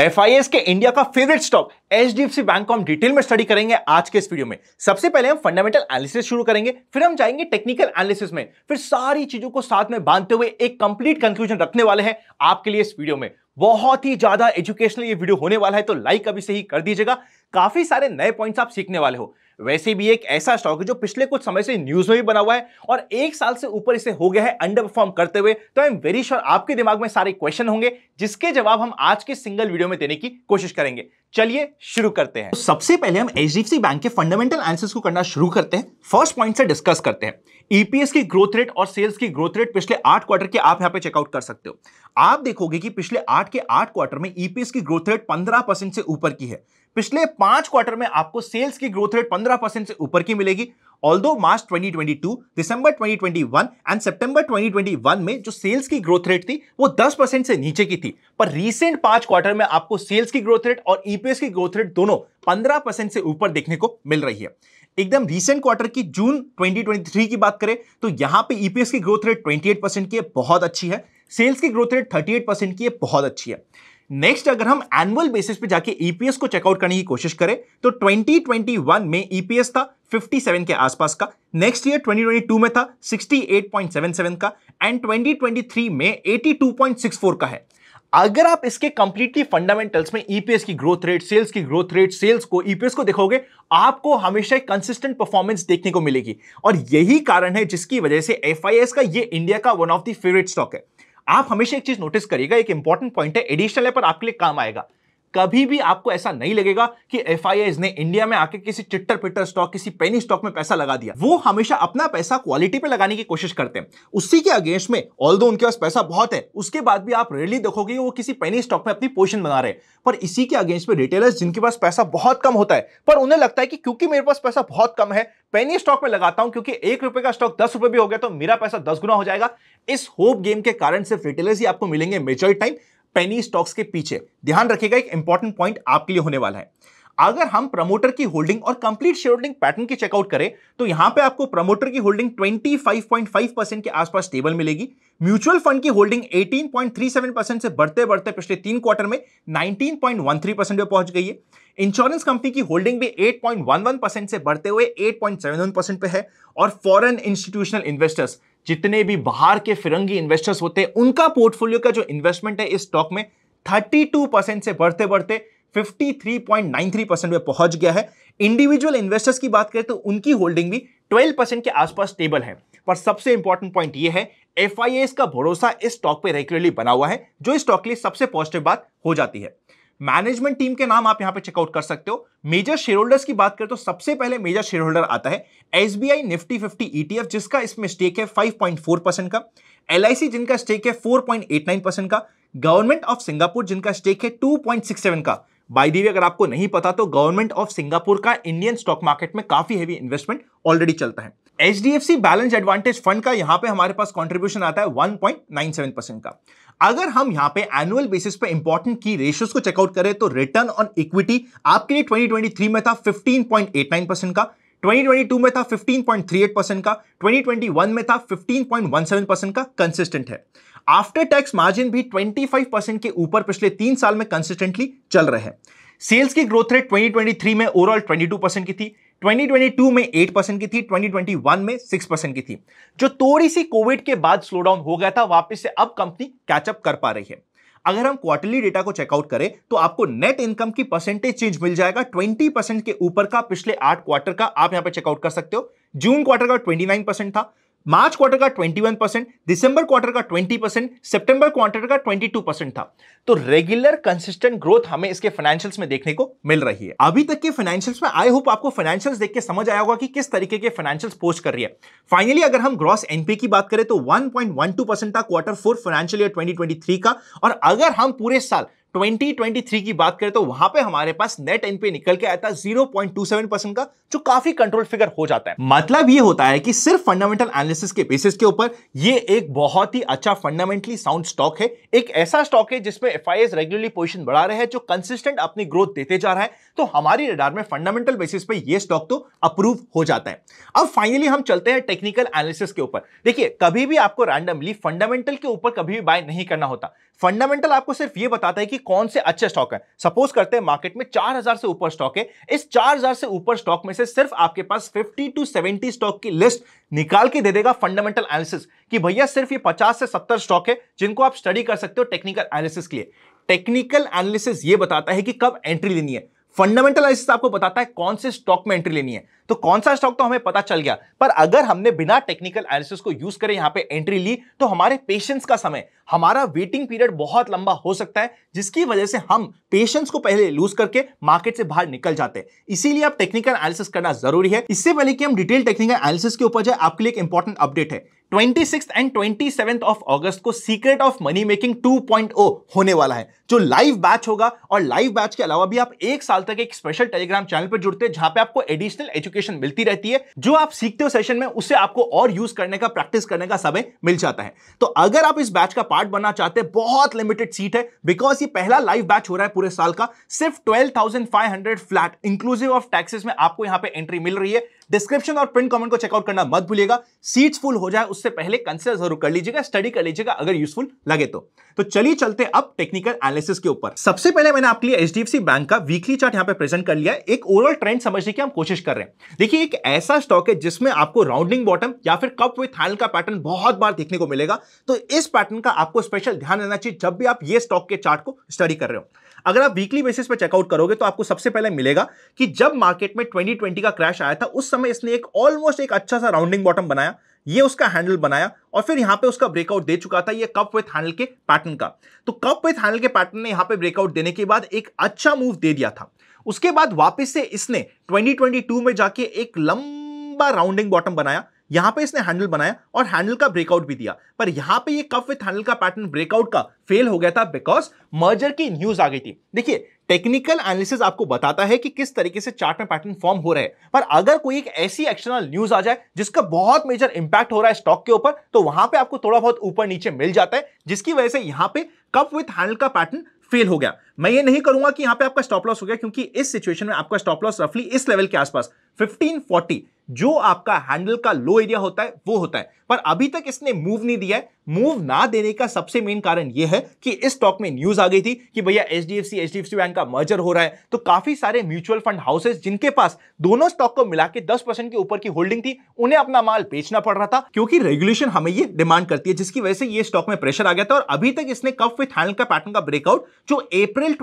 F के India का favourite stock H D F C bank को हम डिटेल में स्टडी करेंगे आज के इस वीडियो में सबसे पहले हम फंडामेंटल एनालिसिस शुरू करेंगे फिर हम जाएंगे टेक्निकल एनालिसिस में फिर सारी चीजों को साथ में बांधते हुए एक कंप्लीट कंक्लूजन रखने वाले हैं आपके लिए इस वीडियो में बहुत ही ज्यादा एजुकेशनल ये वीडियो होने वाला है तो लाइक अभी से ही कर दीजिएगा काफी सारे नए पॉइंट्स आप सीखने वाले हो वैसे भी एक ऐसा स्टॉक है जो पिछले कुछ समय से न्यूज में भी बना हुआ है और एक साल से ऊपर इसे हो गया है अंडर परफॉर्म करते हुए तो आई एम वेरी श्योर आपके दिमाग में सारे क्वेश्चन होंगे जिसके जवाब हम आज के सिंगल वीडियो में देने की कोशिश करेंगे चलिए शुरू करते हैं तो सबसे पहले हम एच बैंक के फंडामेंटल आंसर को करना शुरू करते हैं फर्स्ट पॉइंट से डिस्कस करते हैं ईपीएस e की ग्रोथ रेट और सेल्स की ग्रोथ रेट पिछले आठ क्वार्टर के आप यहां पे चेकआउट कर सकते हो आप देखोगे कि पिछले आठ के आठ क्वार्टर में ईपीएस e की ग्रोथ रेट पंद्रह परसेंट से ऊपर की है पिछले पांच क्वार्टर में आपको सेल्स की ग्रोथ रेट 15 परसेंट से ऊपर की मिलेगी ऑल दो मार्च 2022, दिसंबर 2021 एंड सितंबर 2021 में जो सेल्स की ग्रोथ रेट थी वो 10 परसेंट से नीचे की थी पर रीसेंट पांच क्वार्टर में आपको सेल्स की ग्रोथ रेट और ईपीएस e की ग्रोथ रेट दोनों 15 परसेंट से ऊपर देखने को मिल रही है एकदम रीसेंट क्वार्टर की जून 2023 की बात करें तो यहां पे ईपीएस e की ग्रोथ रेट 28 परसेंट की है बहुत अच्छी है सेल्स की ग्रोथ रेट 38 परसेंट की है बहुत अच्छी है नेक्स्ट अगर हम एनुअल बेसिस पे जाके ईपीएस e को चेकआउट करने की कोशिश करें तो 2021 में ईपीएस e था 57 के आसपास का नेक्स्ट ईयर 2022 में था 68.77 का एंड 2023 में 82.64 का है अगर आप इसके कंप्लीटली फंडामेंटल्स में ईपीएस e की ग्रोथ रेट सेल्स की ग्रोथ रेट सेल्स को ईपीएस को देखोगे आपको हमेशा एक कंसिस्टेंट परफॉर्मेंस देखने को मिलेगी और यही कारण है जिसकी वजह से एफ का ये इंडिया का one of the favourite stock है आप हमेशा एक चीज नोटिस करिएगा एक इंपॉर्टेंट पॉइंट है एडिशनल है पर आपके लिए काम आएगा कभी भी आपको ऐसा नहीं लगेगा कि एफ ने इंडिया में आके किसी चिट्टर पिट्टर स्टॉक किसी पेनी स्टॉक में पैसा लगा दिया वो हमेशा अपना पैसा क्वालिटी पे लगाने की कोशिश करते हैं उसी के अगेंस्ट में ऑल उनके पास पैसा बहुत है उसके बाद भी आप रेयरली देखोगे वो किसी पेनी स्टॉक में अपनी पोजिशन बना रहे पर इसी के अगेंस्ट में रिटेलर्स जिनके पास पैसा बहुत कम होता है पर उन्हें लगता है कि क्योंकि मेरे पास पैसा बहुत कम है पेनी स्टॉक में लगाता हूं क्योंकि एक रुपए का स्टॉक दस रुपए भी हो गया तो मेरा पैसा दस गुना हो जाएगा इस होप गेम के कारण सिर्फ रिटेलर्स ही आपको मिलेंगे मेजॉरिटी टाइम पेनी स्टॉक्स के पीछे ध्यान रखिएगा एक इंपॉर्टेंट पॉइंट आपके लिए होने वाला है अगर हम प्रमोटर की होल्डिंग और कंप्लीट शेयर होल्डिंग पैटर्न की चेकआउट करें तो यहां पे आपको प्रमोटर की होल्डिंग 25.5 परसेंट के आसपास स्टेबल मिलेगी म्यूचुअल फंड की होल्डिंग 18.37 परसेंट से बढ़ते बढ़ते पिछले तीन क्वार्टर में 19.13 परसेंट पर पहुंच गई है इंश्योरेंस कंपनी की होल्डिंग भी 8.11 परसेंट से बढ़ते हुए 8.71 परसेंट पे है और फॉरेन इंस्टीट्यूशनल इन्वेस्टर्स जितने भी बाहर के फिरंगी इन्वेस्टर्स होते हैं उनका पोर्टफोलियो का जो इन्वेस्टमेंट है इस स्टॉक में 32 परसेंट से बढ़ते बढ़ते 53.93 परसेंट में पहुंच गया है इंडिविजुअल इन्वेस्टर्स की बात करें तो उनकी होल्डिंग भी 12 परसेंट के आसपास स्टेबल है पर सबसे इंपॉर्टेंट पॉइंट यह है एफ का भरोसा इस स्टॉक पर रेगुलरली बना हुआ है जो इस स्टॉक के लिए सबसे पॉजिटिव बात हो जाती है मैनेजमेंट टीम के नाम आप यहां पे चेकआउट कर सकते हो मेजर शेयर होल्डर्स की बात करें तो सबसे पहले मेजर शेयर होल्डर आता है एसबीआई निफ्टी फिफ्टी ईटीएफ जिसका इसमें स्टेक है फाइव पॉइंट फोर परसेंट का एलआईसी जिनका स्टेक है four point eight nine percent का गवर्नमेंट ऑफ सिंगापुर जिनका स्टेक है टू पॉइंट सिक्स सेवन का बाई दी अगर आपको नहीं पता तो गवर्नमेंट ऑफ सिंगापुर का इंडियन स्टॉक मार्केट में काफी हेवी इन्वेस्टमेंट ऑलरेडी चलता है H D F C balance advantage fund का यहां पे हमारे पास कॉन्ट्रीब्यूशन आता है 1.97 परसेंट का अगर हम यहां पे एनुअल बेसिस पे इंपॉर्टेंट की रेशियोज को चेकआउट करें तो रिटर्न ऑन इक्विटी आपके लिए 2023 में था 15.89 परसेंट का 2022 में था 15.38 परसेंट का 2021 में था 15.17 परसेंट का कंसिस्टेंट है आफ्टर टैक्स मार्जिन भी 25 परसेंट के ऊपर पिछले तीन साल में कंसिस्टेंटली चल रहे हैं सेल्स की ग्रोथ रेट 2023 में ओवरऑल 22 परसेंट की थी 2022 में 8 परसेंट की थी 2021 में 6 परसेंट की थी जो थोड़ी सी कोविड के बाद स्लो डाउन हो गया था वापस से अब कंपनी कैचअप कर पा रही है अगर हम क्वार्टरली डेटा को चेकआउट करें तो आपको नेट इनकम की परसेंटेज चेंज मिल जाएगा 20 परसेंट के ऊपर का पिछले आठ क्वार्टर का आप यहां पर चेकआउट कर सकते हो जून क्वार्टर का 29 परसेंट था मार्च क्वार्टर का 21 परसेंट दिसंबर क्वार्टर का 20 परसेंट सेप्टेंबर क्वार्टर का 22 परसेंट था तो रेगुलर कंसिस्टेंट ग्रोथ हमें इसके फाइनेंशियल्स में देखने को मिल रही है अभी तक के फाइनेंशियल्स में आई होप आपको फाइनेंशियल्स देख के समझ आया होगा कि किस तरीके के फाइनेंशियल्स पोस्ट कर रही है फाइनली अगर हम ग्रॉस एनपी की बात करें तो वन परसेंट था quarter four financial year twenty का और अगर हम पूरे साल 2023 की बात करें तो वहां पे हमारे पास नेट एनपी निकल के आता है 0.27 परसेंट का जो काफी कंट्रोल फिगर हो जाता है मतलब ये होता है कि सिर्फ फंडामेंटल एनालिसिस के बेसिस के ऊपर ये एक बहुत ही अच्छा फंडामेंटली साउंड स्टॉक है एक ऐसा स्टॉक है जिसमें एफ रेगुलरली पोजिशन बढ़ा रहे हैं जो कंसिस्टेंट अपनी ग्रोथ देते जा रहा है तो हमारी रडार में फंडामेंटल बेसिस पे ये स्टॉक तो अप्रूव हो जाता है अब फाइनली हम चलते हैं टेक्निकल एनालिसिस के ऊपर देखिए कभी भी आपको रैंडमली फंडामेंटल के ऊपर कभी भी बाय नहीं करना होता फंडामेंटल आपको सिर्फ ये बताता है कि कौन से अच्छे स्टॉक हैं सपोज करते हैं मार्केट में 4000 से ऊपर स्टॉक है इस 4000 से ऊपर स्टॉक में से सिर्फ आपके पास 50 टू 70 स्टॉक की लिस्ट निकाल के दे देगा फंडामेंटल एनालिसिस कि भैया सिर्फ ये 50 से 70 स्टॉक है जिनको आप स्टडी कर सकते हो टेक्निकल एनालिसिस के लिए टेक्निकल एनालिसिस ये बताता है कि कब एंट्री लेनी है फंडामेंटल एनालिसिस आपको बताता है कौन से स्टॉक में एंट्री लेनी है तो कौन सा स्टॉक तो हमें पता चल गया पर अगर हमने बिना टेक्निकल एनालिसिस को यूज करें यहां पे एंट्री ली तो हमारे पेशेंस का समय हमारा वेटिंग पीरियड बहुत लंबा हो सकता है जिसकी वजह से हम पेशेंस को पहले लूज करके मार्केट से बाहर निकल जाते हैं इसीलिए आप टेक्निकल एनालिसिस करना जरूरी है इससे पहले कि हम डिटेल टेक्निकल एनालिसिस के ऊपर जाए आपके लिए एक इंपॉर्टेंट अपडेट है 26th एंड 27th ऑफ अगस्त को सीक्रेट ऑफ मनी मेकिंग 2.0 होने वाला है जो लाइव बैच होगा और लाइव बैच के अलावा भी आप एक साल तक एक स्पेशल टेलीग्राम चैनल पर जुड़ते हैं जहां पे आपको एडिशनल एजुकेशन एजुकेशन मिलती रहती है जो आप सीखते हो सेशन में उससे आपको और यूज करने का प्रैक्टिस करने का समय मिल जाता है तो अगर आप इस बैच का पार्ट बनना चाहते हैं बहुत लिमिटेड सीट है बिकॉज ये पहला लाइव बैच हो रहा है पूरे साल का सिर्फ twelve flat inclusive of taxes में आपको यहां पर एंट्री मिल रही है डिस्क्रिप्शन और प्रिंट कमेंट को चेकआउट करना मत भूलिएगा सीट्स फुल हो जाए उससे पहले कंसिडर जरूर कर लीजिएगा स्टडी कर लीजिएगा अगर यूजफुल लगे तो तो चलिए चलते अब टेक्निकल एनालिसिस के ऊपर सबसे पहले मैंने आपके लिए एच बैंक का वीकली चार्ट यहां पे प्रेजेंट कर लिया एक ओवरऑल ट्रेंड समझने की हम कोशिश कर रहे हैं देखिए एक ऐसा स्टॉक है जिसमें आपको राउंडिंग बॉटम या फिर कप विथ हैंड का पैटर्न बहुत बार देखने को मिलेगा तो इस पैटर्न का आपको स्पेशल ध्यान रहना चाहिए जब भी आप ये स्टॉक के चार्ट को स्टडी कर रहे हो अगर आप वीकली बेसिस पर चेकआउट करोगे तो आपको सबसे पहले मिलेगा कि जब मार्केट में 2020 का क्रैश आया था उस समय इसने एक ऑलमोस्ट एक अच्छा सा राउंडिंग बॉटम बनाया ये उसका हैंडल बनाया और फिर यहां पे उसका ब्रेकआउट दे चुका था ये कप विथ हैंडल के पैटर्न का तो कप विथ हैंडल के पैटर्न ने यहां पे ब्रेकआउट देने के बाद एक अच्छा मूव दे दिया था उसके बाद वापस से इसने 2022 में जाके एक लंबा राउंडिंग बॉटम बनाया यहां पे इसने हैंडल बनाया और हैंडल का ब्रेकआउट भी दिया पर यहां पे ये कफ विथ हैंडल का पैटर्न ब्रेकआउट का फेल हो गया था बिकॉज मर्जर की न्यूज आ गई थी देखिए टेक्निकल एनालिसिस आपको बताता है कि किस तरीके से चार्ट में पैटर्न फॉर्म हो रहे हैं पर अगर कोई एक ऐसी एक्शनल न्यूज आ जाए जिसका बहुत मेजर इंपैक्ट हो रहा है स्टॉक के ऊपर तो वहां पे आपको थोड़ा बहुत ऊपर नीचे मिल जाता है जिसकी वजह से यहां पे कप विथ हैंडल का पैटर्न फेल हो गया मैं ये नहीं करूंगा कि यहां पे आपका स्टॉप लॉस हो गया क्योंकि इस सिचुएशन में आपका स्टॉप लॉस रफली इस लेवल के आसपास 1540 जो आपका हैंडल का लो एरिया होता है वो होता है पर अभी तक इसने मूव नहीं दिया है मूव ना देने का सबसे मेन कारण यह है कि इस स्टॉक में न्यूज आ गई थी कि भैया H D F C H D F C bank का मर्जर हो रहा है तो काफी सारे म्यूचुअल फंड हाउसेस जिनके पास दोनों स्टॉक को मिला के दस परसेंट के ऊपर की होल्डिंग थी उन्हें अपना माल बेचना पड़ रहा था क्योंकि रेगुलेशन हमें ये डिमांड करती है जिसकी वजह से ये स्टॉक में प्रेशर आ गया था और अभी तक इसने कफ विथ हैंडल का पैटर्न का ब्रेकआउट जो अप्रैल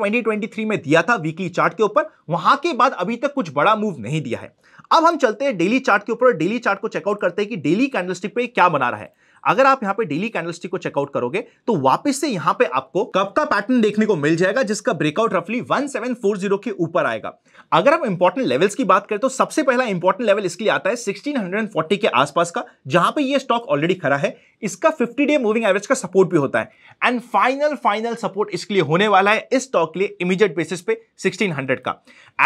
थ्री में दिया था वीकली चार्ट के ऊपर वहां के बाद अभी तक कुछ बड़ा मूव नहीं दिया है अब हम चलते हैं डेली डेली चार्ट के ऊपर डेली चार्ट को चेकआउट करते हैं कि डेली कैंडलस्टिक पे क्या बना रहा है अगर आप यहां पे डेली कैंडलस्टिक को चेकआउट करोगे तो वापस से यहां पे आपको कप का पैटर्न देखने को मिल जाएगा जिसका ब्रेकआउट रफली 1740 के ऊपर आएगा अगर हम इंपॉर्टेंट लेवल्स की बात करें तो सबसे पहला इंपॉर्टेंट लेवल इसके लिए आता है 1640 के आसपास का जहां पे ये स्टॉक ऑलरेडी खड़ा है इसका 50 डे मूविंग एवरेज का सपोर्ट भी होता है एंड फाइनल फाइनल सपोर्ट इसके लिए होने वाला है इस स्टॉक के लिए इमीडिएट बेसिस पे 1600 का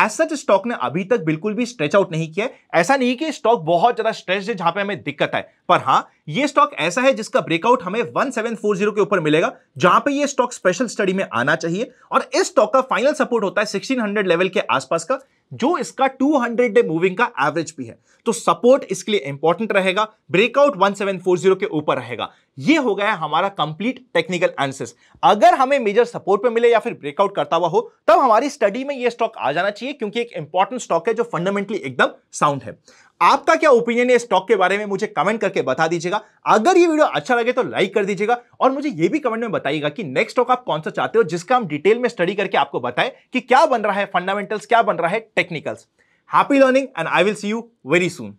एज सच स्टॉक ने अभी तक बिल्कुल भी स्ट्रेच आउट नहीं किया ऐसा नहीं कि स्टॉक बहुत ज्यादा स्ट्रेच है जहां पे हमें दिक्कत है पर हाँ ये स्टॉक ऐसा है जिसका ब्रेकआउट हमें 1740 के ऊपर मिलेगा जहां पे ये स्टॉक स्पेशल स्टडी में आना चाहिए और इस स्टॉक का फाइनल सपोर्ट होता है 1600 लेवल के आसपास का जो इसका 200 डे मूविंग का एवरेज भी है तो सपोर्ट इसके लिए इंपॉर्टेंट रहेगा ब्रेकआउट 1740 के ऊपर रहेगा ये हो गया हमारा कंप्लीट टेक्निकल एनालिसिस अगर हमें मेजर सपोर्ट पे मिले या फिर ब्रेकआउट करता हुआ हो तब हमारी स्टडी में ये स्टॉक आ जाना चाहिए क्योंकि एक इंपॉर्टेंट स्टॉक है जो फंडामेंटली एकदम साउंड है आपका क्या ओपिनियन है स्टॉक के बारे में मुझे कमेंट करके बता दीजिएगा अगर ये वीडियो अच्छा लगे तो लाइक कर दीजिएगा और मुझे ये भी कमेंट में बताइएगा कि नेक्स्ट स्टॉक आप कौन सा चाहते हो जिसका हम डिटेल में स्टडी करके आपको बताएं कि क्या बन रहा है फंडामेंटल्स क्या बन रहा है technicals happy learning and I will see you very soon